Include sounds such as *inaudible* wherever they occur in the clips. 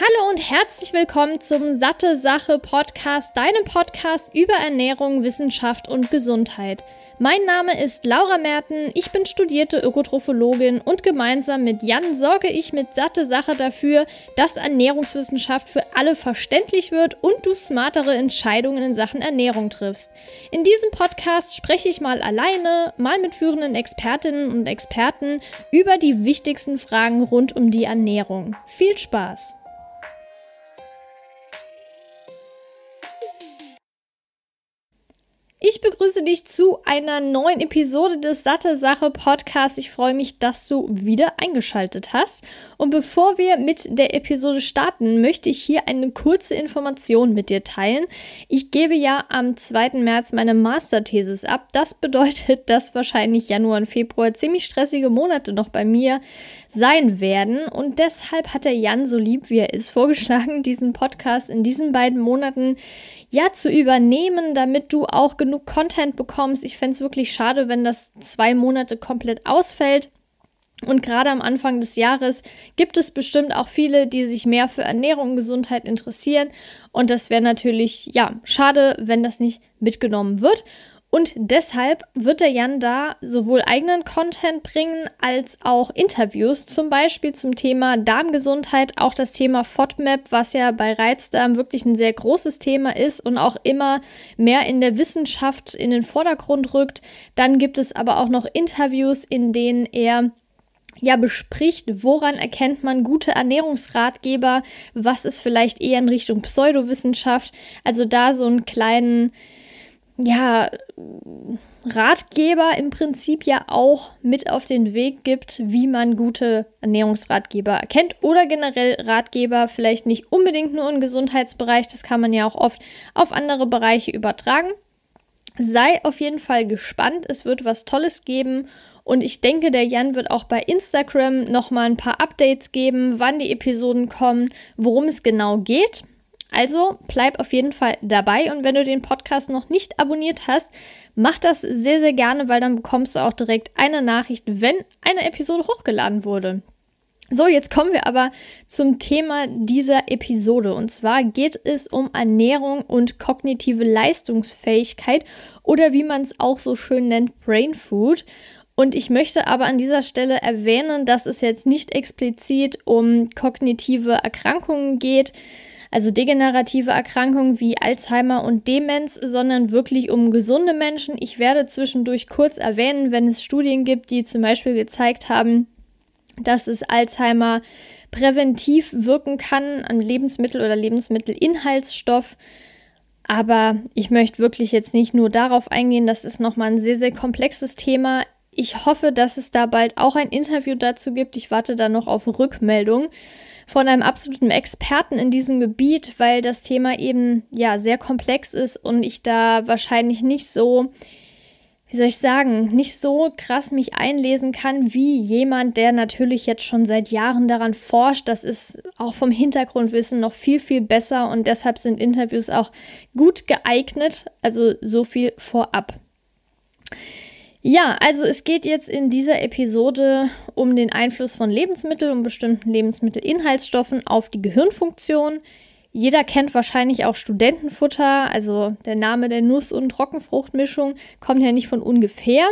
Hallo und herzlich willkommen zum Satte Sache Podcast, deinem Podcast über Ernährung, Wissenschaft und Gesundheit. Mein Name ist Laura Merten, ich bin studierte Ökotrophologin und gemeinsam mit Jan sorge ich mit satte Sache dafür, dass Ernährungswissenschaft für alle verständlich wird und du smartere Entscheidungen in Sachen Ernährung triffst. In diesem Podcast spreche ich mal alleine, mal mit führenden Expertinnen und Experten über die wichtigsten Fragen rund um die Ernährung. Viel Spaß! Ich begrüße dich zu einer neuen Episode des Satte Sache Podcasts. Ich freue mich, dass du wieder eingeschaltet hast. Und bevor wir mit der Episode starten, möchte ich hier eine kurze Information mit dir teilen. Ich gebe ja am 2. März meine Masterthesis ab. Das bedeutet, *laughs* dass wahrscheinlich Januar und Februar ziemlich stressige Monate noch bei mir sein werden. Und deshalb hat der Jan so lieb, wie er ist, *laughs* vorgeschlagen, diesen Podcast in diesen beiden Monaten ja zu übernehmen, damit du auch genug Content bekommst. Ich fände es wirklich schade, wenn das zwei Monate komplett ausfällt. Und gerade am Anfang des Jahres gibt es bestimmt auch viele, die sich mehr für Ernährung und Gesundheit interessieren. Und das wäre natürlich, ja, schade, wenn das nicht mitgenommen wird. Und deshalb wird der Jan da sowohl eigenen Content bringen als auch Interviews, zum Beispiel zum Thema Darmgesundheit, auch das Thema FODMAP, was ja bei Reizdarm wirklich ein sehr großes Thema ist und auch immer mehr in der Wissenschaft in den Vordergrund rückt. Dann gibt es aber auch noch Interviews, in denen er ja bespricht, woran erkennt man gute Ernährungsratgeber, was ist vielleicht eher in Richtung Pseudowissenschaft. Also da so einen kleinen ja, Ratgeber im Prinzip ja auch mit auf den Weg gibt, wie man gute Ernährungsratgeber erkennt oder generell Ratgeber vielleicht nicht unbedingt nur im Gesundheitsbereich, das kann man ja auch oft auf andere Bereiche übertragen. Sei auf jeden Fall gespannt, es wird was Tolles geben und ich denke, der Jan wird auch bei Instagram nochmal ein paar Updates geben, wann die Episoden kommen, worum es genau geht. Also bleib auf jeden Fall dabei und wenn du den Podcast noch nicht abonniert hast, mach das sehr, sehr gerne, weil dann bekommst du auch direkt eine Nachricht, wenn eine Episode hochgeladen wurde. So, jetzt kommen wir aber zum Thema dieser Episode. Und zwar geht es um Ernährung und kognitive Leistungsfähigkeit oder wie man es auch so schön nennt, Brain Food. Und ich möchte aber an dieser Stelle erwähnen, dass es jetzt nicht explizit um kognitive Erkrankungen geht, also degenerative Erkrankungen wie Alzheimer und Demenz, sondern wirklich um gesunde Menschen. Ich werde zwischendurch kurz erwähnen, wenn es Studien gibt, die zum Beispiel gezeigt haben, dass es Alzheimer präventiv wirken kann an Lebensmittel oder Lebensmittelinhaltsstoff. Aber ich möchte wirklich jetzt nicht nur darauf eingehen, das ist nochmal ein sehr, sehr komplexes Thema. Ich hoffe, dass es da bald auch ein Interview dazu gibt. Ich warte da noch auf Rückmeldung von einem absoluten Experten in diesem Gebiet, weil das Thema eben ja sehr komplex ist und ich da wahrscheinlich nicht so, wie soll ich sagen, nicht so krass mich einlesen kann wie jemand, der natürlich jetzt schon seit Jahren daran forscht. Das ist auch vom Hintergrundwissen noch viel, viel besser und deshalb sind Interviews auch gut geeignet. Also so viel vorab. Ja, also es geht jetzt in dieser Episode um den Einfluss von Lebensmitteln und bestimmten Lebensmittelinhaltsstoffen auf die Gehirnfunktion. Jeder kennt wahrscheinlich auch Studentenfutter, also der Name der Nuss- und Trockenfruchtmischung kommt ja nicht von ungefähr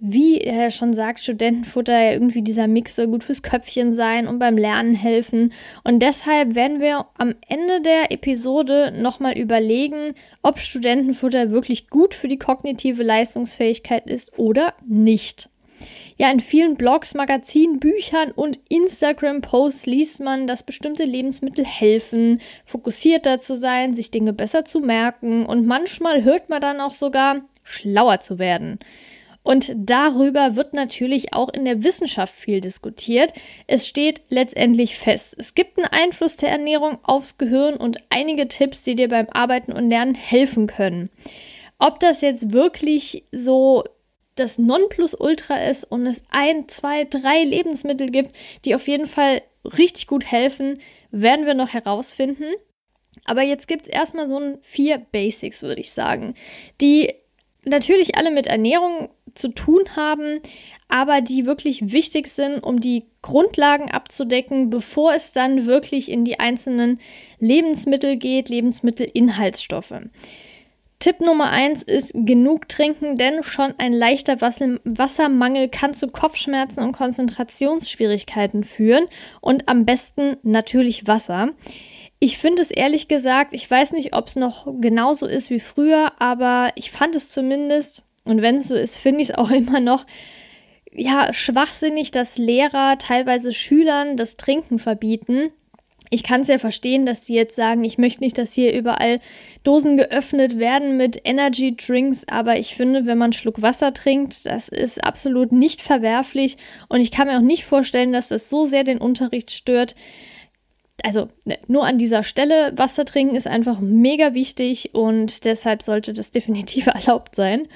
wie er schon sagt, Studentenfutter ja irgendwie dieser Mix soll gut fürs Köpfchen sein und beim Lernen helfen. Und deshalb werden wir am Ende der Episode nochmal überlegen, ob Studentenfutter wirklich gut für die kognitive Leistungsfähigkeit ist oder nicht. Ja, in vielen Blogs, Magazinen, Büchern und Instagram-Posts liest man, dass bestimmte Lebensmittel helfen, fokussierter zu sein, sich Dinge besser zu merken und manchmal hört man dann auch sogar, schlauer zu werden. Und darüber wird natürlich auch in der Wissenschaft viel diskutiert. Es steht letztendlich fest, es gibt einen Einfluss der Ernährung aufs Gehirn und einige Tipps, die dir beim Arbeiten und Lernen helfen können. Ob das jetzt wirklich so das Nonplusultra ist und es ein, zwei, drei Lebensmittel gibt, die auf jeden Fall richtig gut helfen, werden wir noch herausfinden. Aber jetzt gibt es erstmal so ein vier Basics, würde ich sagen, die natürlich alle mit Ernährung zu tun haben, aber die wirklich wichtig sind, um die Grundlagen abzudecken, bevor es dann wirklich in die einzelnen Lebensmittel geht, Lebensmittelinhaltsstoffe. Tipp Nummer 1 ist genug trinken, denn schon ein leichter Wassermangel kann zu Kopfschmerzen und Konzentrationsschwierigkeiten führen und am besten natürlich Wasser. Ich finde es ehrlich gesagt, ich weiß nicht, ob es noch genauso ist wie früher, aber ich fand es zumindest, und wenn es so ist, *laughs* finde ich es auch immer noch, ja, schwachsinnig, dass Lehrer teilweise Schülern das Trinken verbieten. Ich kann es ja verstehen, dass die jetzt sagen, ich möchte nicht, dass hier überall Dosen geöffnet werden mit Energy Drinks, aber ich finde, wenn man einen Schluck Wasser trinkt, das ist absolut nicht verwerflich und ich kann mir auch nicht vorstellen, dass das so sehr den Unterricht stört, also ne, nur an dieser Stelle Wasser trinken ist einfach mega wichtig und deshalb sollte das *laughs* definitiv erlaubt sein.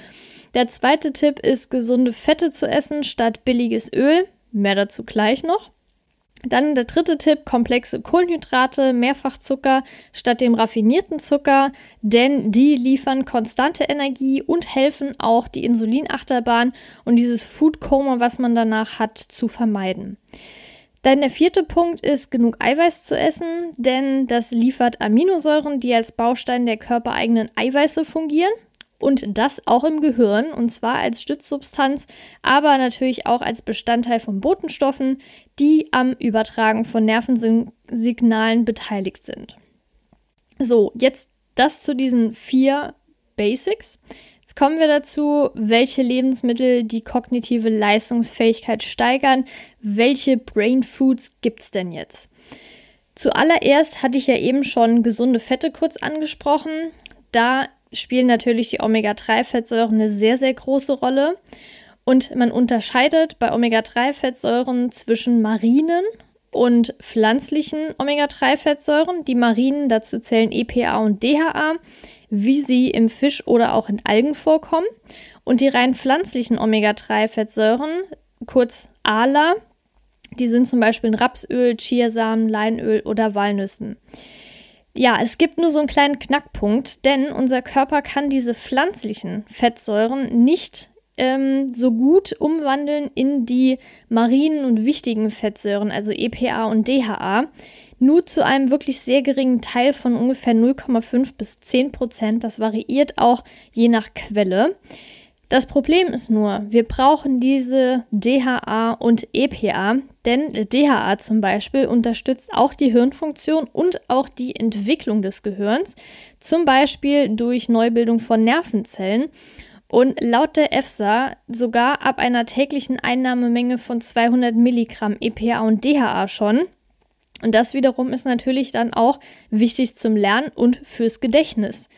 Der zweite Tipp ist, gesunde Fette zu essen statt billiges Öl. Mehr dazu gleich noch. Dann der dritte Tipp, komplexe Kohlenhydrate, Mehrfachzucker statt dem raffinierten Zucker, denn die liefern konstante Energie und helfen auch die Insulinachterbahn und dieses Food Coma, was man danach hat, zu vermeiden. Dann der vierte Punkt ist, genug Eiweiß zu essen, denn das liefert Aminosäuren, die als Baustein der körpereigenen Eiweiße fungieren. Und das auch im Gehirn, und zwar als Stützsubstanz, aber natürlich auch als Bestandteil von Botenstoffen, die am Übertragen von Nervensignalen beteiligt sind. So, jetzt das zu diesen vier Basics. Jetzt kommen wir dazu, welche Lebensmittel die kognitive Leistungsfähigkeit steigern, welche Brain Foods gibt es denn jetzt? Zuallererst hatte ich ja eben schon gesunde Fette kurz angesprochen. Da spielen natürlich die Omega-3-Fettsäuren eine sehr, sehr große Rolle. Und man unterscheidet bei Omega-3-Fettsäuren zwischen marinen und pflanzlichen Omega-3-Fettsäuren. Die marinen, dazu zählen EPA und DHA, wie sie im Fisch oder auch in Algen vorkommen. Und die rein pflanzlichen Omega-3-Fettsäuren, kurz ALA, die sind zum Beispiel in Rapsöl, Chiasamen, Leinöl oder Walnüssen. Ja, es gibt nur so einen kleinen Knackpunkt, denn unser Körper kann diese pflanzlichen Fettsäuren nicht ähm, so gut umwandeln in die marinen und wichtigen Fettsäuren, also EPA und DHA, nur zu einem wirklich sehr geringen Teil von ungefähr 0,5 bis 10 Prozent. Das variiert auch je nach Quelle. Das Problem ist nur, wir brauchen diese DHA und EPA, denn DHA zum Beispiel unterstützt auch die Hirnfunktion und auch die Entwicklung des Gehirns, zum Beispiel durch Neubildung von Nervenzellen. Und laut der EFSA sogar ab einer täglichen Einnahmemenge von 200 Milligramm EPA und DHA schon. Und das wiederum ist natürlich dann auch wichtig zum Lernen und fürs Gedächtnis.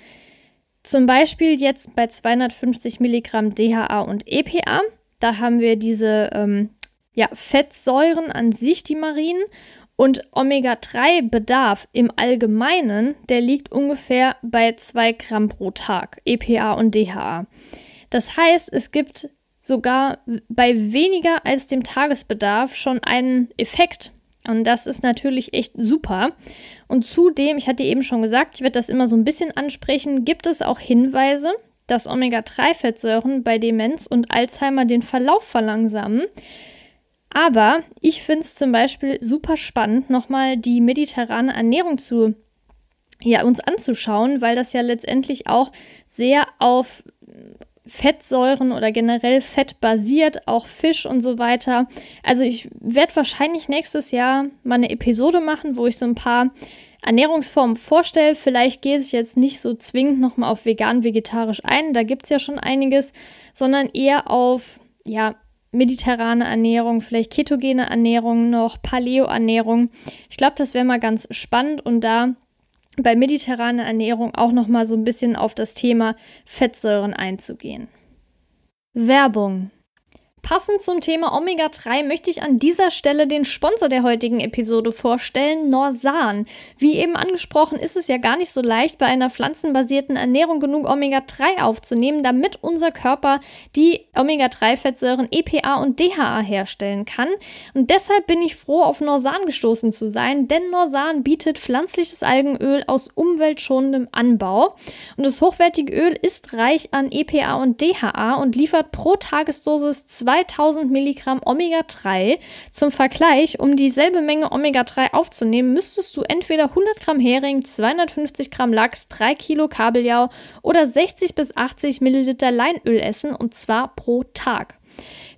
Zum Beispiel jetzt bei 250 Milligramm DHA und EPA. Da haben wir diese ähm, ja, Fettsäuren an sich, die marinen. Und Omega-3-Bedarf im Allgemeinen, der liegt ungefähr bei 2 Gramm pro Tag, EPA und DHA. Das heißt, es gibt sogar bei weniger als dem Tagesbedarf schon einen Effekt. Und das ist natürlich echt super. Und zudem, ich hatte eben schon gesagt, ich werde das immer so ein bisschen ansprechen, gibt es auch Hinweise, dass Omega-3-Fettsäuren bei Demenz und Alzheimer den Verlauf verlangsamen. Aber ich finde es zum Beispiel super spannend, nochmal die mediterrane Ernährung zu ja, uns anzuschauen, weil das ja letztendlich auch sehr auf Fettsäuren oder generell fettbasiert, auch Fisch und so weiter. Also ich werde wahrscheinlich nächstes Jahr mal eine Episode machen, wo ich so ein paar Ernährungsformen vorstelle. Vielleicht gehe ich jetzt nicht so zwingend nochmal auf vegan, vegetarisch ein, da gibt es ja schon einiges, sondern eher auf, ja, mediterrane Ernährung, vielleicht ketogene Ernährung noch, Paleo-Ernährung. Ich glaube, das wäre mal ganz spannend und da bei mediterraner Ernährung auch noch mal so ein bisschen auf das Thema Fettsäuren einzugehen. Werbung Passend zum Thema Omega-3 möchte ich an dieser Stelle den Sponsor der heutigen Episode vorstellen, Norsan. Wie eben angesprochen, ist es ja gar nicht so leicht, bei einer pflanzenbasierten Ernährung genug Omega-3 aufzunehmen, damit unser Körper die Omega-3-Fettsäuren EPA und DHA herstellen kann. Und deshalb bin ich froh, auf Norsan gestoßen zu sein, denn Norsan bietet pflanzliches Algenöl aus umweltschonendem Anbau. Und das hochwertige Öl ist reich an EPA und DHA und liefert pro Tagesdosis zwei 2000 Milligramm Omega-3. Zum Vergleich, um dieselbe Menge Omega-3 aufzunehmen, müsstest du entweder 100 Gramm Hering, 250 Gramm Lachs, 3 Kilo Kabeljau oder 60 bis 80 Milliliter Leinöl essen und zwar pro Tag.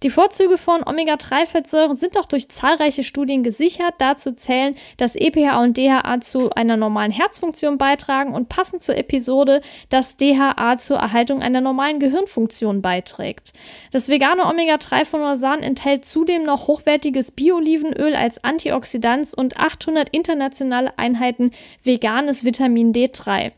Die Vorzüge von Omega-3-Fettsäuren sind auch durch zahlreiche Studien gesichert. Dazu zählen, dass EPA und DHA zu einer normalen Herzfunktion beitragen und passend zur Episode, dass DHA zur Erhaltung einer normalen Gehirnfunktion beiträgt. Das vegane Omega-3 von Orsan enthält zudem noch hochwertiges Biolivenöl als Antioxidant und 800 internationale Einheiten veganes Vitamin D3.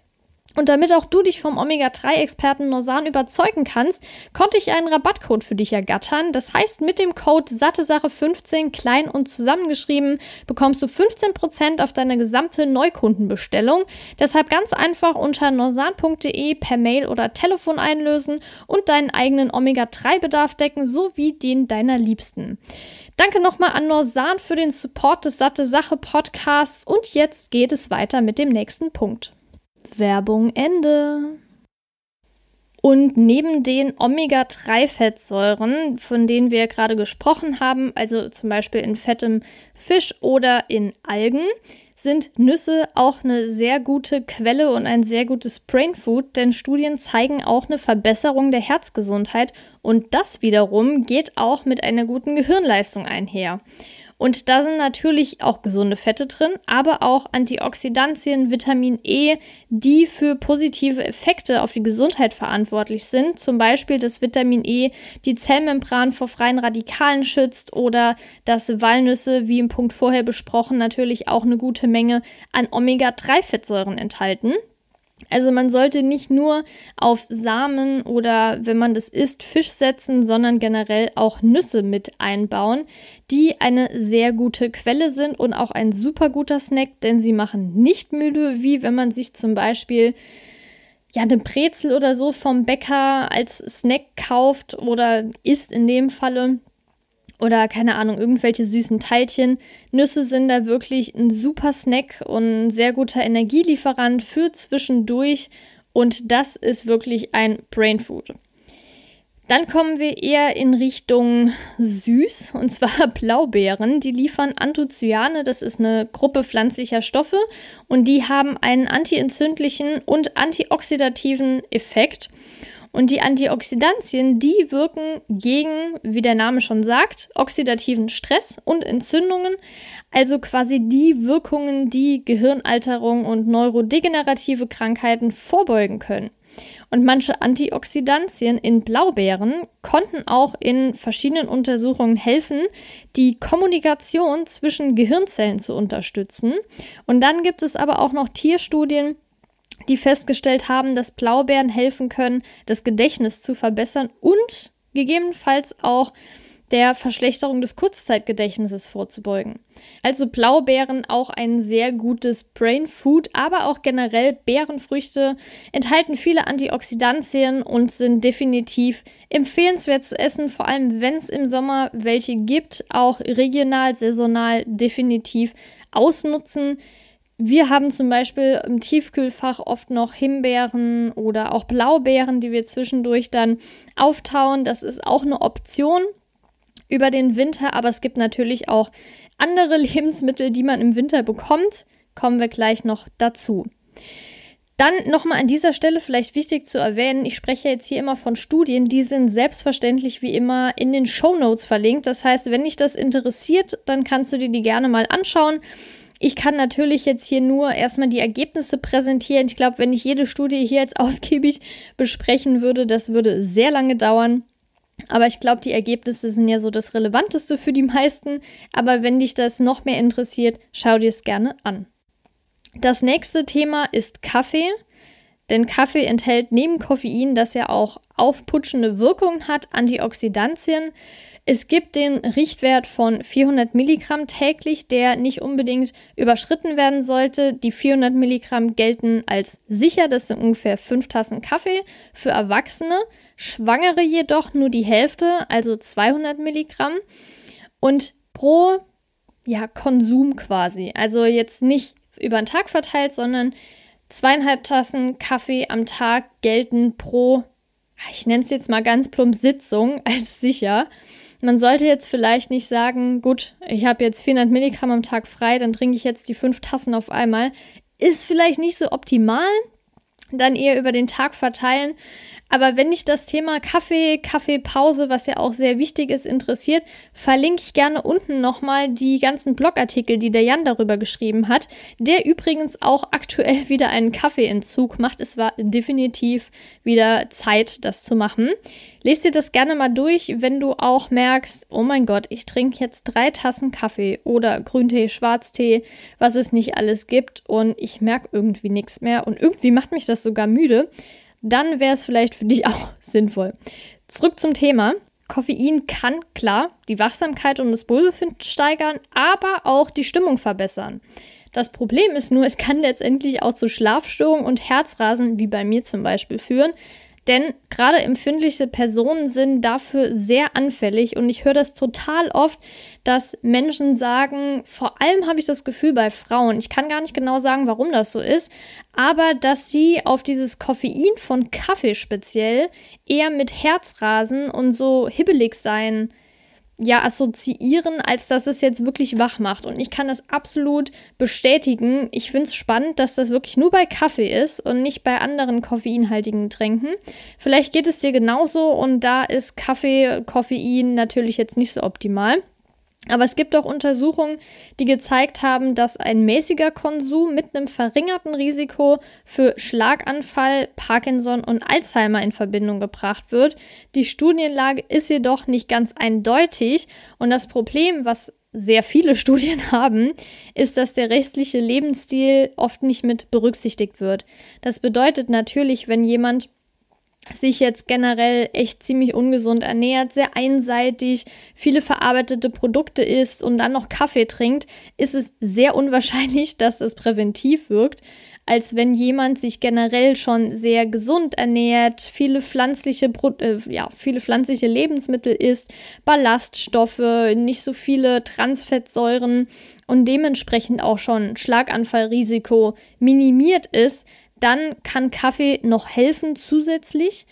Und damit auch du dich vom Omega-3-Experten Norsan überzeugen kannst, konnte ich einen Rabattcode für dich ergattern. Das heißt, mit dem Code SatteSache15 klein und zusammengeschrieben bekommst du 15% auf deine gesamte Neukundenbestellung. Deshalb ganz einfach unter norsan.de per Mail oder Telefon einlösen und deinen eigenen Omega-3-Bedarf decken sowie den deiner Liebsten. Danke nochmal an Norsan für den Support des Satte Sache Podcasts und jetzt geht es weiter mit dem nächsten Punkt. Werbung Ende. Und neben den Omega-3-Fettsäuren, von denen wir gerade gesprochen haben, also zum Beispiel in fettem Fisch oder in Algen, sind Nüsse auch eine sehr gute Quelle und ein sehr gutes Brainfood, denn Studien zeigen auch eine Verbesserung der Herzgesundheit und das wiederum geht auch mit einer guten Gehirnleistung einher. Und da sind natürlich auch gesunde Fette drin, aber auch Antioxidantien, Vitamin E, die für positive Effekte auf die Gesundheit verantwortlich sind. Zum Beispiel, dass Vitamin E die Zellmembran vor freien Radikalen schützt oder dass Walnüsse, wie im Punkt vorher besprochen, natürlich auch eine gute Menge an Omega-3-Fettsäuren enthalten. Also man sollte nicht nur auf Samen oder wenn man das isst, Fisch setzen, sondern generell auch Nüsse mit einbauen, die eine sehr gute Quelle sind und auch ein super guter Snack, denn sie machen nicht müde, wie wenn man sich zum Beispiel ja, eine Brezel oder so vom Bäcker als Snack kauft oder isst in dem Falle oder keine Ahnung, irgendwelche süßen Teilchen. Nüsse sind da wirklich ein super Snack und ein sehr guter Energielieferant für zwischendurch und das ist wirklich ein Brainfood. Dann kommen wir eher in Richtung süß und zwar *laughs* Blaubeeren. Die liefern Anthocyane, das ist eine Gruppe pflanzlicher Stoffe und die haben einen antientzündlichen und antioxidativen Effekt. Und die Antioxidantien, die wirken gegen, wie der Name schon sagt, oxidativen Stress und Entzündungen, also quasi die Wirkungen, die Gehirnalterung und neurodegenerative Krankheiten vorbeugen können. Und manche Antioxidantien in Blaubeeren konnten auch in verschiedenen Untersuchungen helfen, die Kommunikation zwischen Gehirnzellen zu unterstützen. Und dann gibt es aber auch noch Tierstudien, die festgestellt haben, dass Blaubeeren helfen können, das Gedächtnis zu verbessern und gegebenenfalls auch der Verschlechterung des Kurzzeitgedächtnisses vorzubeugen. Also Blaubeeren auch ein sehr gutes Brain Food, aber auch generell Beerenfrüchte enthalten viele Antioxidantien und sind definitiv empfehlenswert zu essen, vor allem wenn es im Sommer welche gibt, auch regional, saisonal definitiv ausnutzen. Wir haben zum Beispiel im Tiefkühlfach oft noch Himbeeren oder auch Blaubeeren, die wir zwischendurch dann auftauen. Das ist auch eine Option über den Winter, aber es gibt natürlich auch andere *laughs* Lebensmittel, die man im Winter bekommt. Kommen wir gleich noch dazu. Dann nochmal an dieser Stelle vielleicht wichtig zu erwähnen, ich spreche jetzt hier immer von Studien, die sind selbstverständlich wie immer in den Show Notes verlinkt. Das heißt, wenn dich das interessiert, dann kannst du dir die gerne mal anschauen. Ich kann natürlich jetzt hier nur erstmal die Ergebnisse präsentieren. Ich glaube, wenn ich jede Studie hier jetzt *laughs* ausgiebig besprechen würde, das würde sehr lange dauern. Aber ich glaube, die Ergebnisse sind ja so das Relevanteste für die meisten. Aber wenn dich das noch mehr interessiert, schau dir es gerne an. Das nächste Thema ist Kaffee. Denn Kaffee enthält neben Koffein, das ja auch aufputschende Wirkungen hat, Antioxidantien. Es gibt den Richtwert von 400 Milligramm täglich, der nicht unbedingt überschritten werden sollte. Die 400 Milligramm gelten als sicher, das sind ungefähr 5 Tassen Kaffee für Erwachsene, Schwangere jedoch nur die Hälfte, also 200 Milligramm. Und pro ja, Konsum quasi, also jetzt nicht über den Tag verteilt, sondern zweieinhalb Tassen Kaffee am Tag gelten pro, ich nenne es jetzt mal ganz plump, Sitzung als sicher. Man sollte jetzt vielleicht nicht sagen, gut, ich habe jetzt 400 Milligramm am Tag frei, dann trinke ich jetzt die fünf Tassen auf einmal. Ist vielleicht nicht so optimal, dann eher über den Tag verteilen. Aber wenn dich das Thema Kaffee, Kaffeepause, was ja auch sehr wichtig ist, interessiert, verlinke ich gerne unten nochmal die ganzen Blogartikel, die der Jan darüber geschrieben hat, der übrigens auch aktuell wieder einen Kaffeeentzug macht. Es war definitiv wieder Zeit, das zu machen. Lest dir das gerne mal durch, wenn du auch merkst, oh mein Gott, ich trinke jetzt drei Tassen Kaffee oder Grüntee, Schwarztee, was es nicht alles gibt und ich merke irgendwie nichts mehr und irgendwie macht mich das sogar müde dann wäre es vielleicht für dich *laughs* auch sinnvoll. Zurück zum Thema. Koffein kann klar die Wachsamkeit und das Wohlbefinden steigern, aber auch die Stimmung verbessern. Das Problem ist nur, es kann letztendlich auch zu Schlafstörungen und Herzrasen, wie bei mir zum Beispiel, führen, denn gerade empfindliche Personen sind dafür sehr anfällig und ich höre das total oft, dass Menschen sagen, vor allem habe ich das Gefühl bei Frauen, ich kann gar nicht genau sagen, warum das so ist, aber dass sie auf dieses Koffein von Kaffee speziell eher mit Herzrasen und so hibbelig sein ja, assoziieren, als dass es jetzt wirklich wach macht. Und ich kann das absolut bestätigen. Ich finde es spannend, dass das wirklich nur bei Kaffee ist und nicht bei anderen koffeinhaltigen Tränken. Vielleicht geht es dir genauso und da ist Kaffee, Koffein natürlich jetzt nicht so optimal. Aber es gibt auch Untersuchungen, die gezeigt haben, dass ein mäßiger Konsum mit einem verringerten Risiko für Schlaganfall, Parkinson und Alzheimer in Verbindung gebracht wird. Die Studienlage ist jedoch nicht ganz eindeutig und das Problem, was sehr viele *laughs* Studien haben, ist, dass der restliche Lebensstil oft nicht mit berücksichtigt wird. Das bedeutet natürlich, wenn jemand sich jetzt generell echt ziemlich ungesund ernährt, sehr einseitig, viele verarbeitete Produkte isst und dann noch Kaffee trinkt, ist es sehr *laughs* unwahrscheinlich, dass es präventiv wirkt, als wenn jemand sich generell schon sehr gesund ernährt, viele pflanzliche, Pro äh, ja, viele pflanzliche Lebensmittel isst, Ballaststoffe, nicht so viele Transfettsäuren und dementsprechend auch schon Schlaganfallrisiko minimiert ist, dann kann Kaffee noch helfen zusätzlich.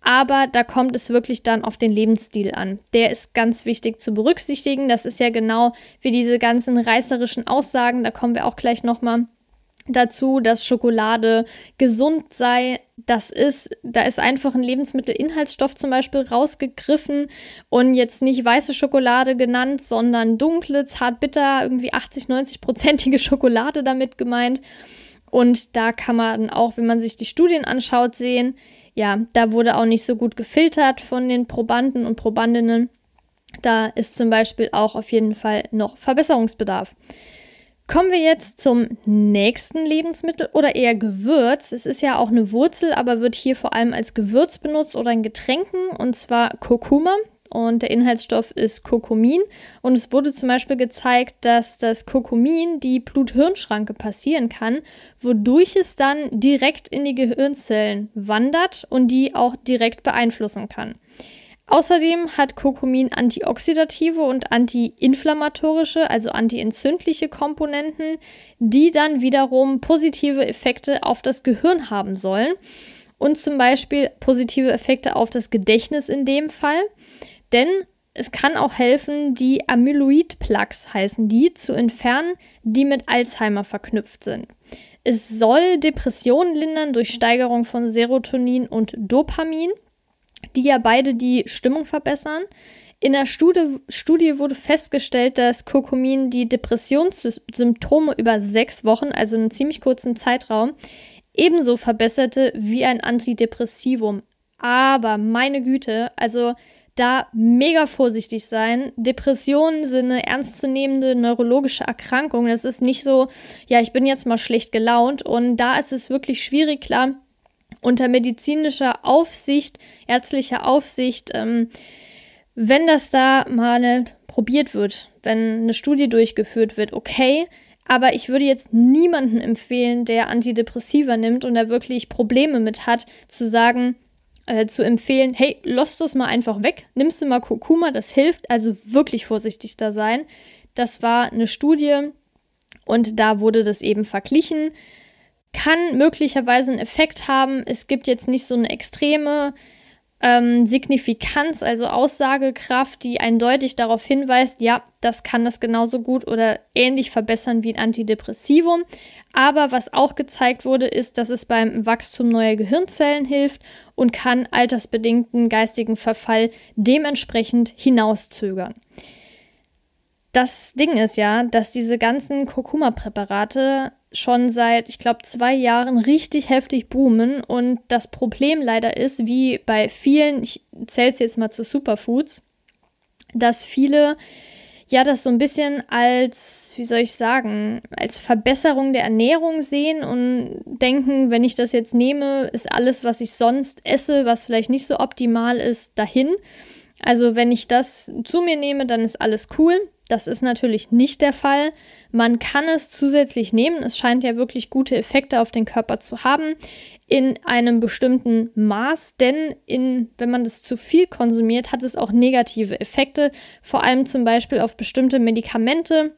Aber da kommt es wirklich dann auf den Lebensstil an. Der ist ganz wichtig zu berücksichtigen. Das ist ja genau wie diese ganzen reißerischen Aussagen. Da kommen wir auch gleich nochmal dazu, dass Schokolade gesund sei. Das ist, da ist einfach ein Lebensmittelinhaltsstoff zum Beispiel rausgegriffen und jetzt nicht weiße Schokolade genannt, sondern dunkle, zart bitter, irgendwie 80, 90 prozentige Schokolade damit gemeint. Und da kann man auch, wenn man sich die Studien anschaut, sehen, ja, da wurde auch nicht so gut gefiltert von den Probanden und Probandinnen. Da ist zum Beispiel auch auf jeden Fall noch Verbesserungsbedarf. Kommen wir jetzt zum nächsten Lebensmittel oder eher Gewürz. Es ist ja auch eine Wurzel, aber wird hier vor allem als Gewürz benutzt oder in Getränken und zwar Kurkuma und der Inhaltsstoff ist Kurkumin. Und es wurde zum Beispiel gezeigt, dass das Kurkumin die Blut-Hirn-Schranke passieren kann, wodurch es dann direkt in die Gehirnzellen wandert und die auch direkt beeinflussen kann. Außerdem hat Kurkumin antioxidative und antiinflammatorische, also antientzündliche Komponenten, die dann wiederum positive Effekte auf das Gehirn haben sollen und zum Beispiel positive Effekte auf das Gedächtnis in dem Fall. Denn es kann auch helfen, die Amyloid-Plaques heißen die, zu entfernen, die mit Alzheimer verknüpft sind. Es soll Depressionen lindern durch Steigerung von Serotonin und Dopamin, die ja beide die Stimmung verbessern. In der Studie, Studie wurde festgestellt, dass Kurkumin die Depressionssymptome über sechs Wochen, also einen ziemlich kurzen Zeitraum, ebenso verbesserte wie ein Antidepressivum. Aber meine Güte, also da mega vorsichtig sein. Depressionen sind eine ernstzunehmende neurologische Erkrankung. Das ist nicht so, ja, ich bin jetzt mal schlecht gelaunt. Und da ist es wirklich schwierig, klar, unter medizinischer Aufsicht, ärztlicher Aufsicht, ähm, wenn das da mal probiert wird, wenn eine Studie durchgeführt wird, okay. Aber ich würde jetzt niemanden empfehlen, der Antidepressiva nimmt und da wirklich Probleme mit hat, zu sagen, äh, zu empfehlen, hey, lass das mal einfach weg, nimmst du mal Kurkuma, das hilft, also wirklich vorsichtig da sein. Das war eine Studie und da wurde das eben verglichen. Kann möglicherweise einen Effekt haben. Es gibt jetzt nicht so eine extreme ähm, Signifikanz, also Aussagekraft, die eindeutig darauf hinweist, ja, das kann das genauso gut oder ähnlich verbessern wie ein Antidepressivum. Aber was auch gezeigt wurde, ist, dass es beim Wachstum neuer Gehirnzellen hilft und kann altersbedingten geistigen Verfall dementsprechend hinauszögern. Das Ding ist ja, dass diese ganzen Kurkuma-Präparate schon seit, ich glaube, zwei Jahren richtig heftig boomen. Und das Problem leider ist, wie bei vielen, ich zähle es jetzt mal zu Superfoods, dass viele ja das so ein bisschen als, wie soll ich sagen, als Verbesserung der Ernährung sehen und denken, wenn ich das jetzt nehme, ist alles, was ich sonst esse, was vielleicht nicht so optimal ist, dahin. Also wenn ich das zu mir nehme, dann ist alles cool. Das ist natürlich nicht der Fall. Man kann es zusätzlich nehmen. Es scheint ja wirklich gute Effekte auf den Körper zu haben in einem bestimmten Maß, denn in, wenn man das zu viel konsumiert, hat es auch negative Effekte, vor allem zum Beispiel auf bestimmte Medikamente,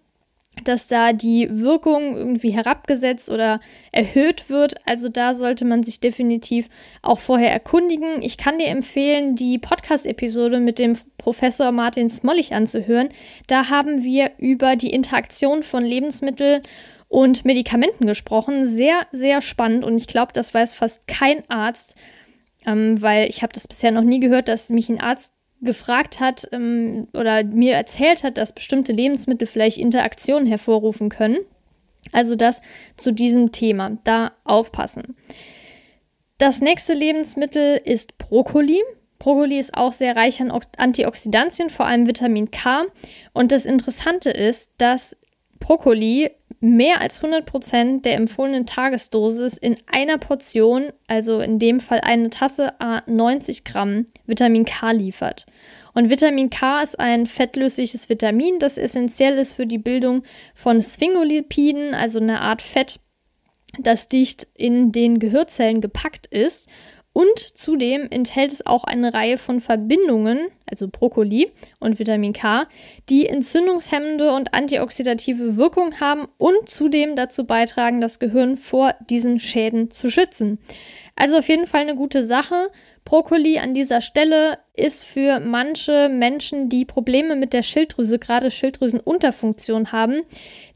dass da die Wirkung irgendwie herabgesetzt oder erhöht wird. Also da sollte man sich definitiv auch vorher erkundigen. Ich kann dir empfehlen, die Podcast-Episode mit dem Professor Martin Smollig anzuhören. Da haben wir über die Interaktion von Lebensmitteln und Medikamenten gesprochen. Sehr, sehr spannend und ich glaube, das weiß fast kein Arzt, ähm, weil ich habe das bisher noch nie gehört, dass mich ein Arzt gefragt hat ähm, oder mir erzählt hat, dass bestimmte Lebensmittel vielleicht Interaktionen hervorrufen können. Also das zu diesem Thema, da aufpassen. Das nächste Lebensmittel ist Brokkoli. Brokkoli ist auch sehr reich an Antioxidantien, vor allem Vitamin K. Und das Interessante ist, dass Brokkoli mehr als 100% der empfohlenen Tagesdosis in einer Portion, also in dem Fall eine Tasse A 90 Gramm Vitamin K liefert. Und Vitamin K ist ein fettlösliches Vitamin, das essentiell ist für die Bildung von Sphingolipiden, also eine Art Fett, das dicht in den Gehirnzellen gepackt ist und zudem enthält es auch eine Reihe von Verbindungen, also Brokkoli und Vitamin K, die entzündungshemmende und antioxidative Wirkung haben und zudem dazu beitragen, das Gehirn vor diesen Schäden zu schützen. Also auf jeden Fall eine gute Sache. Brokkoli an dieser Stelle ist für manche Menschen, die Probleme mit der Schilddrüse, gerade Schilddrüsenunterfunktion haben,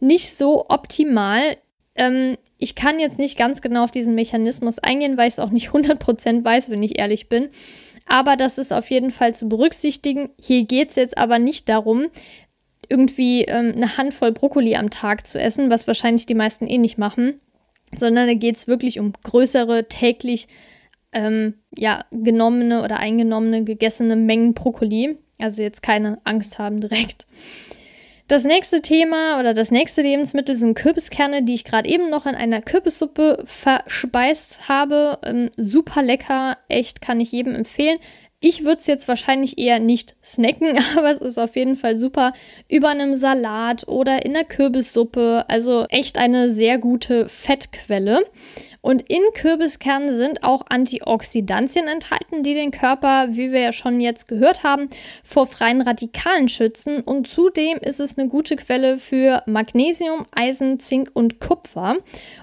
nicht so optimal. Ähm, ich kann jetzt nicht ganz genau auf diesen Mechanismus eingehen, weil ich es auch nicht 100% *laughs* weiß, wenn ich ehrlich bin. Aber das ist auf jeden Fall zu berücksichtigen. Hier geht es jetzt aber nicht darum, irgendwie ähm, eine Handvoll Brokkoli am Tag zu essen, was wahrscheinlich die meisten eh nicht machen, sondern da geht es wirklich um größere, täglich ähm, ja, genommene oder eingenommene, gegessene Mengen Brokkoli. Also jetzt keine Angst haben direkt. Das nächste Thema oder das nächste Lebensmittel sind Kürbiskerne, die ich gerade eben noch in einer Kürbissuppe verspeist habe. Ähm, super lecker, echt, kann ich jedem empfehlen. Ich würde es jetzt wahrscheinlich eher nicht snacken, *laughs* aber es ist auf jeden Fall super über einem Salat oder in der Kürbissuppe. Also echt eine sehr gute Fettquelle. Und in Kürbiskernen sind auch Antioxidantien enthalten, die den Körper, wie wir ja schon jetzt gehört haben, vor freien Radikalen schützen. Und zudem ist es eine gute Quelle für Magnesium, Eisen, Zink und Kupfer.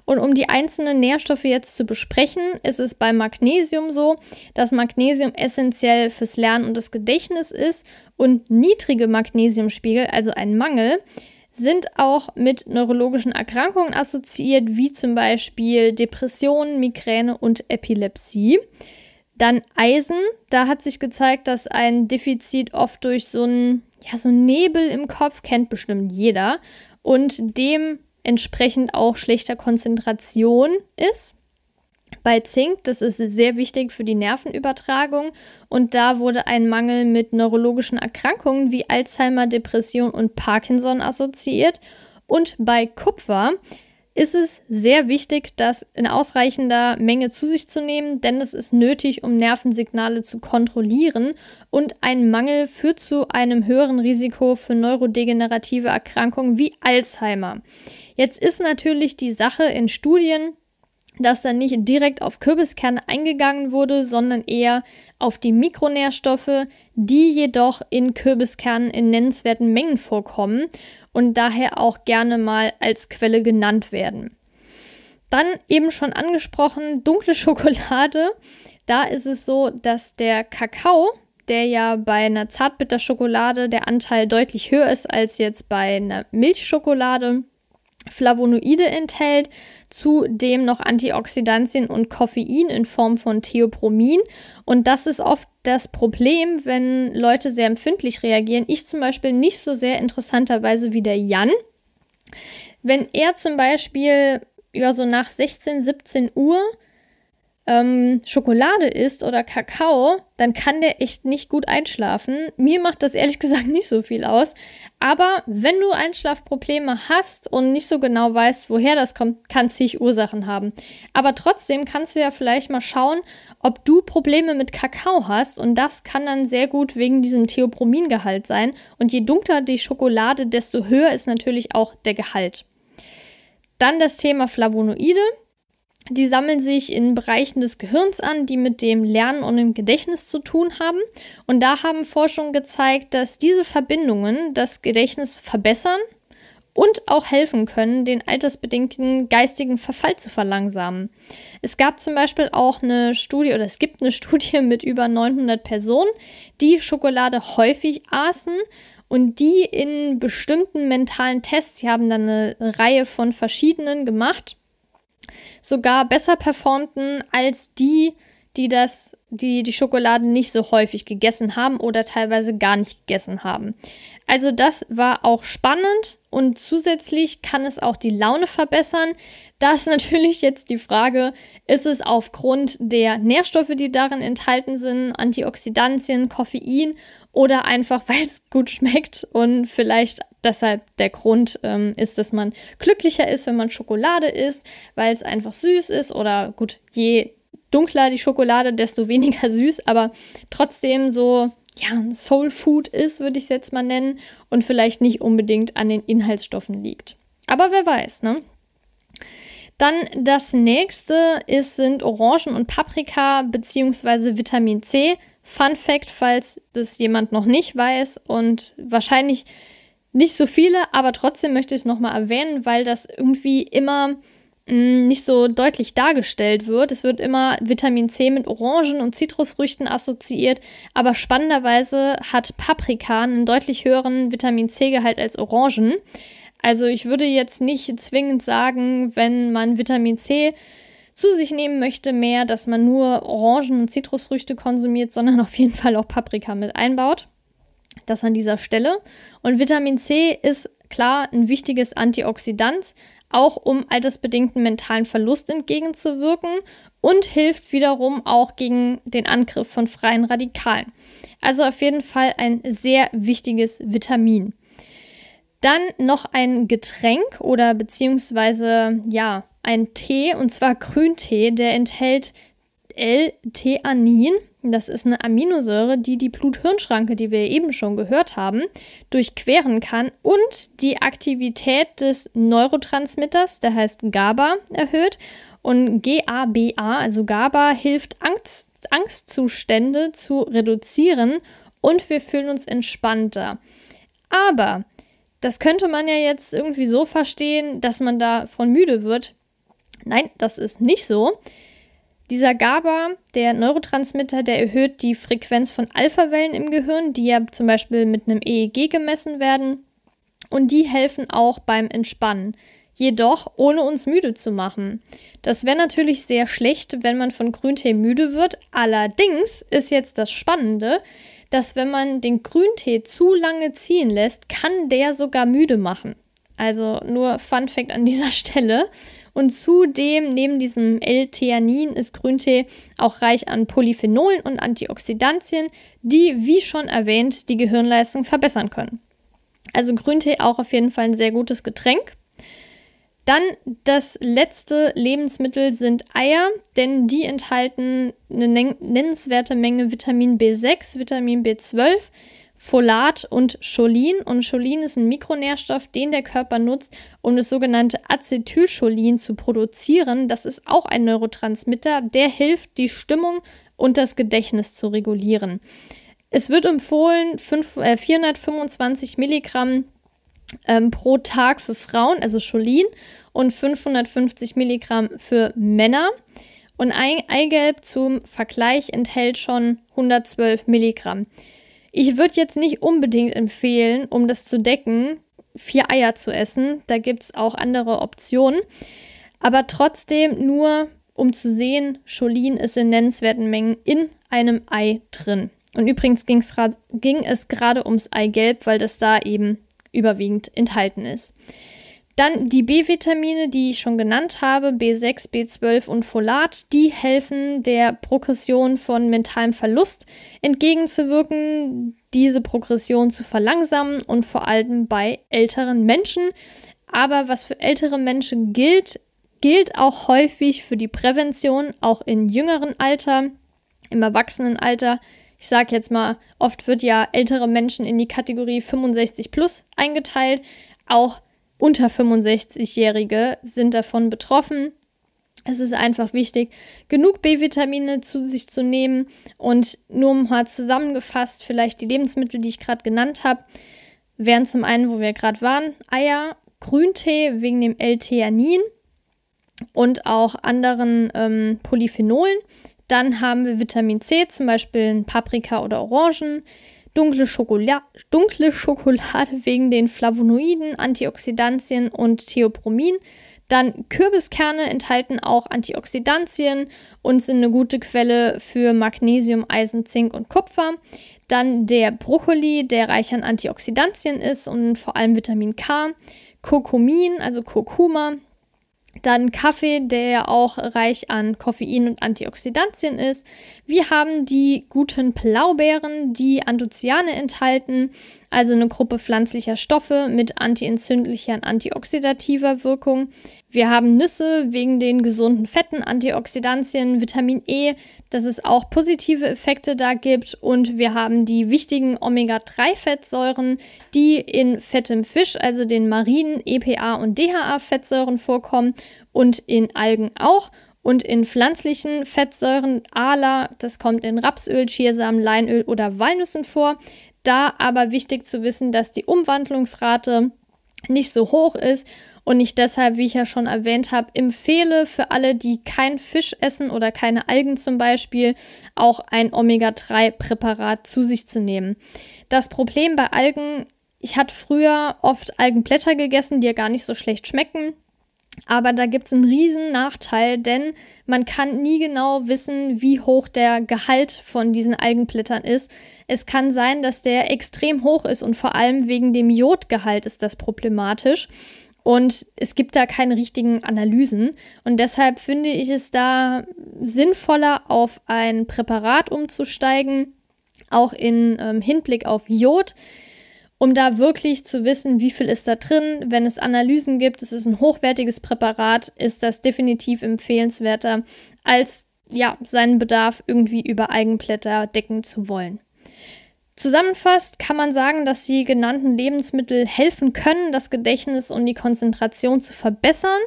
Und um die einzelnen Nährstoffe jetzt zu besprechen, ist es bei Magnesium so, dass Magnesium essentiell fürs Lernen und das Gedächtnis ist und niedrige Magnesiumspiegel, also ein Mangel, sind auch mit neurologischen Erkrankungen assoziiert, wie zum Beispiel Depressionen, Migräne und Epilepsie. Dann Eisen, da hat sich gezeigt, dass ein Defizit oft durch so einen ja, so Nebel im Kopf, kennt bestimmt jeder, und dementsprechend auch schlechter Konzentration ist bei Zink, das ist sehr wichtig für die Nervenübertragung und da wurde ein Mangel mit neurologischen Erkrankungen wie Alzheimer, Depression und Parkinson assoziiert und bei Kupfer ist es sehr wichtig, das in ausreichender Menge zu sich zu nehmen, denn es ist nötig, um Nervensignale zu kontrollieren und ein Mangel führt zu einem höheren Risiko für neurodegenerative Erkrankungen wie Alzheimer. Jetzt ist natürlich die Sache in Studien, dass dann nicht direkt auf Kürbiskerne eingegangen wurde, sondern eher auf die Mikronährstoffe, die jedoch in Kürbiskernen in nennenswerten Mengen vorkommen und daher auch gerne mal als Quelle genannt werden. Dann eben schon angesprochen, dunkle Schokolade. Da ist es so, dass der Kakao, der ja bei einer Zartbitterschokolade der Anteil deutlich höher ist als jetzt bei einer Milchschokolade, Flavonoide enthält, zudem noch Antioxidantien und Koffein in Form von Theopromin. Und das ist oft das Problem, wenn Leute sehr empfindlich reagieren. Ich zum Beispiel nicht so sehr interessanterweise wie der Jan. Wenn er zum Beispiel ja, so nach 16, 17 Uhr ähm, Schokolade isst oder Kakao, dann kann der echt nicht gut einschlafen. Mir macht das ehrlich *laughs* gesagt nicht so viel aus. Aber wenn du Einschlafprobleme hast und nicht so genau weißt, woher das kommt, kann es sich Ursachen haben. Aber trotzdem kannst du ja vielleicht mal schauen, ob du Probleme mit Kakao hast. Und das kann dann sehr gut wegen diesem Theobromingehalt sein. Und je dunkler die Schokolade, desto höher ist natürlich auch der Gehalt. Dann das Thema Flavonoide. Die sammeln sich in Bereichen des Gehirns an, die mit dem Lernen und dem Gedächtnis zu tun haben. Und da haben Forschungen gezeigt, dass diese Verbindungen das Gedächtnis verbessern und auch helfen können, den altersbedingten geistigen Verfall zu verlangsamen. Es gab zum Beispiel auch eine Studie oder es gibt eine *laughs* Studie mit über 900 Personen, die Schokolade häufig aßen und die in bestimmten mentalen Tests, sie haben dann eine Reihe von verschiedenen gemacht, sogar besser performten als die, die das, die die Schokolade nicht so häufig gegessen haben oder teilweise gar nicht gegessen haben. Also das war auch spannend und zusätzlich kann es auch die Laune verbessern. Da ist *laughs* natürlich jetzt die Frage, ist es aufgrund der Nährstoffe, die darin enthalten sind, Antioxidantien, Koffein oder einfach, *laughs* weil es gut schmeckt und vielleicht deshalb der Grund ähm, ist, dass man glücklicher ist, wenn man Schokolade isst, weil es einfach süß ist oder gut, je dunkler die Schokolade, desto *laughs* weniger süß, aber trotzdem so ja, ein Soul Food ist, würde ich es jetzt mal nennen und vielleicht nicht unbedingt an den Inhaltsstoffen liegt. Aber wer weiß, ne? Dann das nächste ist, sind Orangen und Paprika bzw. Vitamin C Fun Fact, falls das jemand noch nicht weiß und wahrscheinlich nicht so viele, aber trotzdem möchte ich es nochmal erwähnen, weil das irgendwie immer mh, mm, nicht so deutlich dargestellt wird. Es wird immer Vitamin C mit Orangen und Zitrusfrüchten assoziiert, aber spannenderweise hat Paprika einen deutlich höheren Vitamin C-Gehalt als Orangen. Also ich würde jetzt nicht zwingend sagen, wenn man Vitamin C zu sich nehmen möchte, mehr, dass man nur Orangen und Zitrusfrüchte konsumiert, sondern *laughs* auf jeden Fall auch Paprika mit einbaut. Das an dieser Stelle. Und Vitamin C ist klar ein wichtiges Antioxidant, auch um altersbedingten mentalen Verlust entgegenzuwirken und hilft wiederum auch gegen den Angriff von freien Radikalen. Also auf jeden Fall ein sehr wichtiges Vitamin. Dann noch ein Getränk oder beziehungsweise ja, einen Tee, und zwar Grüntee, der enthält L-Theanin. Das ist eine Aminosäure, die die Blut-Hirn-Schranke, die wir eben schon gehört haben, durchqueren kann und die Aktivität des Neurotransmitters, der heißt GABA, erhöht. Und GABA, also GABA, hilft Angst, Angstzustände zu reduzieren und wir fühlen uns entspannter. Aber das könnte man ja jetzt irgendwie so verstehen, dass man davon müde wird. Nein, das ist nicht so. Dieser GABA, der Neurotransmitter, der erhöht die Frequenz von Alphawellen im Gehirn, die ja zum Beispiel mit einem EEG gemessen werden. Und die helfen auch beim Entspannen. Jedoch ohne uns müde zu machen. Das wäre natürlich sehr schlecht, wenn man von Grüntee müde wird. Allerdings ist jetzt das Spannende, dass wenn man den Grüntee zu lange ziehen lässt, kann der sogar müde machen. Also nur Fun Fact an dieser *laughs* Stelle. Und zudem, neben diesem L-Theanin, ist Grüntee auch reich an Polyphenolen und Antioxidantien, die, wie schon erwähnt, die Gehirnleistung verbessern können. Also Grüntee auch auf jeden Fall ein sehr gutes Getränk. Dann das letzte Lebensmittel sind Eier, denn die enthalten eine nennenswerte Menge Vitamin B6, Vitamin B12, Folat und Cholin. Und Cholin ist ein Mikronährstoff, den der Körper nutzt, um das sogenannte Acetylcholin zu produzieren. Das ist auch ein Neurotransmitter, der hilft, die Stimmung und das Gedächtnis zu regulieren. Es wird empfohlen, 5, äh, 425 Milligramm ähm, pro Tag für Frauen, also Cholin, und 550 Milligramm für Männer. Und Eigelb zum Vergleich enthält schon 112 Milligramm. Ich würde jetzt nicht unbedingt empfehlen, um das zu decken, vier Eier zu essen. Da gibt es auch andere Optionen. Aber trotzdem nur, um zu sehen, Cholin ist in nennenswerten Mengen in einem Ei drin. Und übrigens ging es gerade ums Eigelb, weil das da eben überwiegend enthalten ist. Dann die B-Vitamine, die ich schon genannt habe, B6, B12 und Folat, die helfen der Progression von mentalem Verlust entgegenzuwirken, diese Progression zu verlangsamen und vor allem bei älteren Menschen. Aber was für ältere Menschen gilt, gilt auch häufig für die Prävention, auch im jüngeren Alter, im Erwachsenenalter. Ich sage jetzt mal, oft wird ja ältere Menschen in die Kategorie 65 plus eingeteilt. Auch unter 65-Jährige sind davon betroffen. Es ist einfach wichtig, genug B-Vitamine zu sich zu nehmen. Und nur mal zusammengefasst, vielleicht die Lebensmittel, die ich gerade genannt habe, wären zum einen, wo wir gerade waren, Eier, Grüntee wegen dem L-Theanin und auch anderen ähm, Polyphenolen. Dann haben wir Vitamin C, zum Beispiel in Paprika oder Orangen dunkle, Schokola dunkle Schokolade *laughs* wegen den Flavonoiden, Antioxidantien und Theopromin. Dann Kürbiskerne enthalten auch Antioxidantien und sind eine gute Quelle für Magnesium, Eisen, Zink und Kupfer. Dann der Brokkoli, der reich an Antioxidantien ist und vor allem Vitamin K. Kurkumin, also Kurkuma, dann Kaffee, der ja auch reich an Koffein und Antioxidantien ist. Wir haben die guten Blaubeeren, die Anthocyane enthalten also eine Gruppe pflanzlicher Stoffe mit antientzündlicher und antioxidativer Wirkung. Wir haben Nüsse wegen den gesunden Fetten, Antioxidantien, Vitamin E, dass es auch positive Effekte da gibt. Und wir haben die wichtigen Omega-3-Fettsäuren, die in fettem Fisch, also den marinen EPA- und DHA-Fettsäuren vorkommen und in Algen auch. Und in pflanzlichen Fettsäuren, Ala, das kommt in Rapsöl, Chiasamen, Leinöl oder Walnüssen vor da aber wichtig zu wissen, dass die Umwandlungsrate nicht so hoch ist und ich deshalb, wie ich ja schon erwähnt habe, empfehle für alle, die kein Fisch essen oder keine Algen zum Beispiel, auch ein Omega-3-Präparat zu sich zu nehmen. Das Problem bei Algen, ich hatte früher oft Algenblätter gegessen, die ja gar nicht so schlecht schmecken. Aber da gibt es einen riesen Nachteil, denn man kann nie genau wissen, wie hoch der Gehalt von diesen Algenblättern ist. Es kann sein, dass der extrem hoch ist und vor allem wegen dem Jodgehalt ist das problematisch. Und es gibt da keine richtigen Analysen. Und deshalb finde ich es da sinnvoller, auf ein Präparat umzusteigen, auch im ähm, Hinblick auf Jod, um da wirklich zu wissen, wie viel ist da drin. Wenn es Analysen gibt, es ist ein hochwertiges Präparat, ist das definitiv empfehlenswerter, als ja, seinen Bedarf irgendwie über Eigenblätter decken zu wollen. Zusammenfasst kann man sagen, dass die genannten Lebensmittel helfen können, das Gedächtnis und die Konzentration zu verbessern.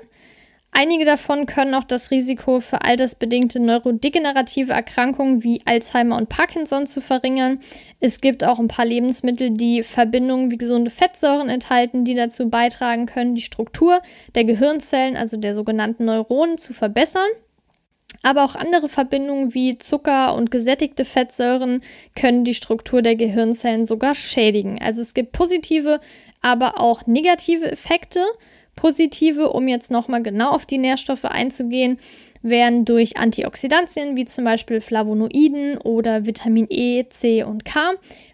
Einige davon können auch das Risiko für altersbedingte neurodegenerative Erkrankungen wie Alzheimer und Parkinson zu verringern. Es gibt auch ein paar Lebensmittel, die Verbindungen wie gesunde Fettsäuren enthalten, die dazu beitragen können, die Struktur der Gehirnzellen, also der sogenannten Neuronen, zu verbessern. Aber auch andere Verbindungen wie Zucker und gesättigte Fettsäuren können die Struktur der Gehirnzellen sogar schädigen. Also es gibt positive, aber auch negative Effekte. Positive, um jetzt nochmal genau auf die Nährstoffe einzugehen, werden durch Antioxidantien wie zum Beispiel Flavonoiden oder Vitamin E, C und K.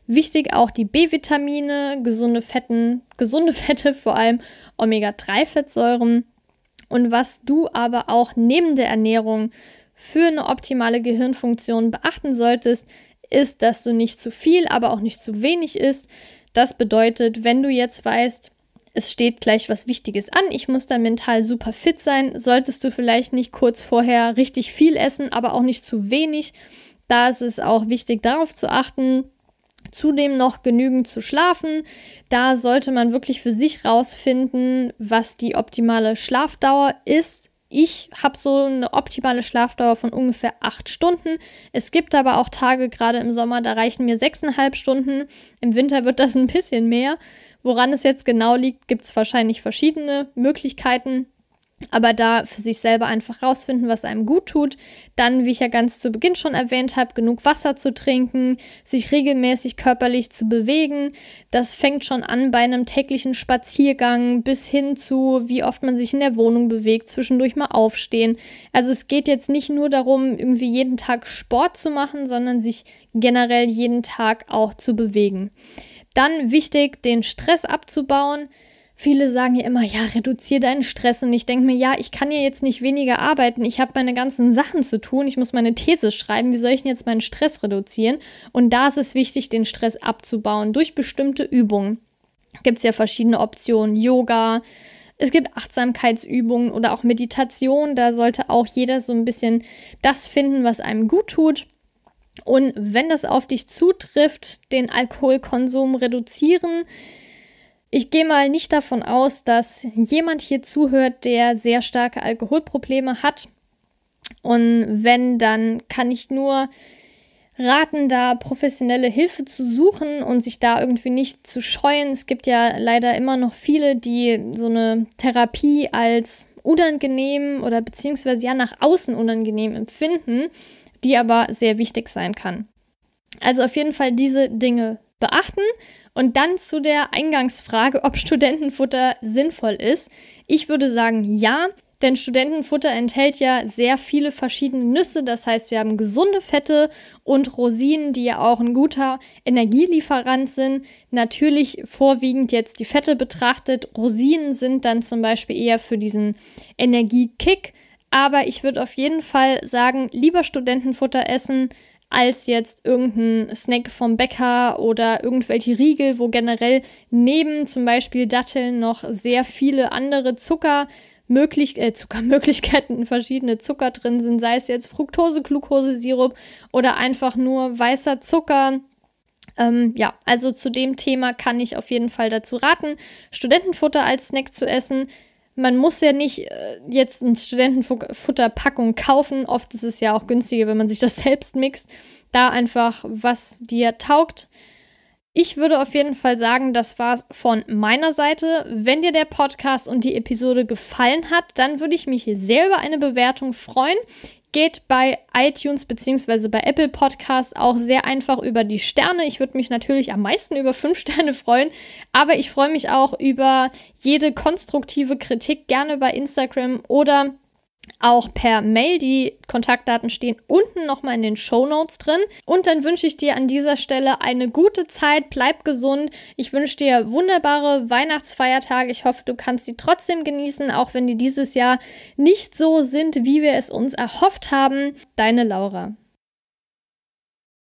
Wichtig auch die B-Vitamine, gesunde Fetten, gesunde *laughs* Fette, vor allem Omega-3-Fettsäuren. Und was du aber auch neben der Ernährung für eine optimale Gehirnfunktion beachten solltest, ist, dass du nicht zu viel, aber auch nicht zu wenig isst. Das bedeutet, wenn du jetzt weißt, es steht gleich was Wichtiges an, ich muss da mental super fit sein, solltest du vielleicht nicht kurz vorher richtig viel essen, aber auch nicht zu wenig. Da ist es auch wichtig, darauf zu achten, Zudem noch genügend zu schlafen. Da sollte man wirklich für sich rausfinden, was die optimale Schlafdauer ist. Ich habe so eine optimale Schlafdauer von ungefähr acht Stunden. Es gibt aber auch Tage, gerade im Sommer, da reichen mir sechseinhalb Stunden. Im Winter wird das ein bisschen mehr. Woran es jetzt genau liegt, gibt es wahrscheinlich verschiedene Möglichkeiten. Aber da für sich selber einfach rausfinden, was einem gut tut. Dann, wie ich ja ganz zu Beginn schon erwähnt habe, genug Wasser zu trinken, sich regelmäßig körperlich zu bewegen. Das fängt schon an bei einem täglichen Spaziergang bis hin zu, wie oft man sich in der Wohnung bewegt, zwischendurch mal aufstehen. Also es geht jetzt nicht nur darum, irgendwie jeden Tag Sport zu machen, sondern sich generell jeden Tag auch zu bewegen. Dann wichtig, den Stress abzubauen. Viele sagen ja immer, ja, reduziere deinen Stress. Und ich denke mir, ja, ich kann ja jetzt nicht weniger arbeiten. Ich habe meine ganzen Sachen zu tun. Ich muss meine These schreiben. Wie soll ich denn jetzt meinen Stress reduzieren? Und da ist es wichtig, den Stress abzubauen durch bestimmte Übungen. Gibt es ja verschiedene Optionen. Yoga, es gibt Achtsamkeitsübungen oder auch Meditation. Da sollte auch jeder so ein bisschen das finden, was einem gut tut. Und wenn das auf dich zutrifft, den Alkoholkonsum reduzieren. Ich gehe mal nicht davon aus, dass jemand hier zuhört, der sehr starke Alkoholprobleme hat. Und wenn, dann kann ich nur raten, da professionelle Hilfe zu suchen und sich da irgendwie nicht zu scheuen. Es gibt ja leider immer noch viele, die so eine Therapie als unangenehm oder beziehungsweise ja nach außen unangenehm empfinden die aber sehr wichtig sein kann. Also auf jeden Fall diese Dinge beachten. Und dann zu der Eingangsfrage, ob Studentenfutter sinnvoll ist. Ich würde sagen, ja, denn Studentenfutter enthält ja sehr viele verschiedene Nüsse. Das heißt, wir haben gesunde Fette und Rosinen, die ja auch ein guter Energielieferant sind. Natürlich vorwiegend jetzt die Fette betrachtet. Rosinen sind dann zum Beispiel eher für diesen Energiekick aber ich würde auf jeden Fall sagen, lieber Studentenfutter essen als jetzt irgendein Snack vom Bäcker oder irgendwelche Riegel, wo generell neben zum Beispiel Datteln noch sehr viele andere Zucker Möglich äh, Zuckermöglichkeiten, *laughs* verschiedene Zucker drin sind, sei es jetzt Fructose, Glukosesirup oder einfach nur weißer Zucker. Ähm, ja, also zu dem Thema kann ich auf jeden Fall dazu raten, Studentenfutter als Snack zu essen man muss ja nicht äh, jetzt eine Studentenfutterpackung kaufen. Oft ist es ja auch günstiger, wenn man sich das *laughs* selbst mixt. Da einfach, was dir taugt. Ich würde auf jeden Fall sagen, das war es von meiner Seite. Wenn dir der Podcast und die Episode gefallen hat, dann würde ich mich sehr über eine Bewertung freuen geht bei iTunes bzw. bei Apple Podcasts auch sehr einfach über die Sterne. Ich würde mich natürlich am meisten über fünf *laughs* Sterne freuen, aber ich freue mich auch über jede konstruktive Kritik gerne bei Instagram oder auch per Mail. Die Kontaktdaten stehen unten nochmal in den Show Notes drin. Und dann wünsche ich dir an dieser Stelle eine gute Zeit. Bleib gesund. Ich wünsche dir wunderbare Weihnachtsfeiertage. Ich hoffe, du kannst sie trotzdem genießen, auch wenn die dieses Jahr nicht so sind, wie wir es uns erhofft haben. Deine Laura.